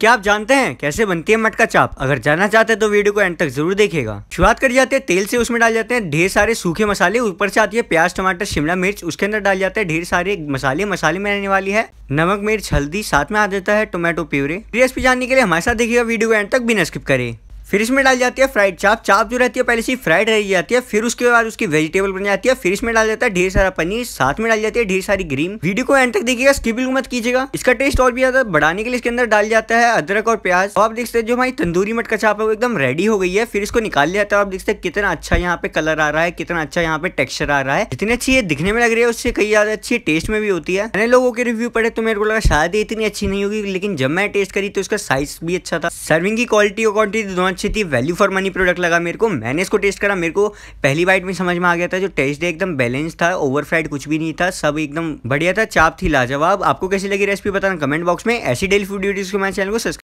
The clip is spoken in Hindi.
क्या आप जानते हैं कैसे बनती है मटका चाप अगर जानना चाहते हैं तो वीडियो को एंड तक जरूर देखिएगा शुरुआत कर जाते हैं तेल से उसमें डाल जाते हैं ढेर सारे सूखे मसाले ऊपर से आती है प्याज टमाटर शिमला मिर्च उसके अंदर डाल जाते हैं ढेर सारे मसाले मसाले में रहने वाली है नमक मिर्च हल्दी साथ में आ जाता है टोमेटो प्यूरे रेसिपी जानने के लिए हमारे साथ देखिएगा वीडियो को एंड तक बिना स्किप करें फिर इसमें डाल जाती है फ्राइड चाप चाप जो रहती है पहले से फ्राइड रह जाती है फिर उसके बाद उसकी वेजिटेबल बन जाती है फिर इसमें डाल जाता है ढेर सारा पनीर साथ में डाल जाती है ढेर सारी ग्रीन वीडियो को एंड तक देखिएगा स्किप मत कीजिएगा इसका टेस्ट और भी ज्यादा बढ़ाने के लिए इसके अंदर डाल जाता है अदरक और प्याज आप देखते सकते जो हमारी तंदूरी मटका चाप है वो एकदम रेडी हो गई है फिर इसको निकाल लिया था है आप देखते सकते कितना अच्छा यहाँ पे कलर आ रहा है कितना अच्छा यहाँ पे टेक्स्चर आ रहा है जितनी अच्छी ये दिखने में लग रही है उससे कई ज्यादा अच्छी टेस्ट में भी होती है मैंने लोगों के रिव्यू पड़े तो मेरे को लगा शायद इतनी अच्छी नहीं होगी लेकिन जब मैं टेस्ट करी तो उसका साइज भी अच्छा था सर्विंग की क्वालिटी और क्वान्टिटी दोनों अच्छी थी वैल्यू फॉर मनी प्रोडक्ट लगा मेरे को मैंने इसको टेस्ट करा मेरे को पहली बाइट में समझ में आ गया था जो टेस्ट है एकदम बैलेंस था ओवर फ्राइड कुछ भी नहीं था सब एकदम बढ़िया था चाप थी लाजवाब आपको कैसी लगी रेसिपी बताना कमेंट बॉक्स में ऐसी डेली फूड ड्यूटीज को मैं चैनल को सब्सक्राइब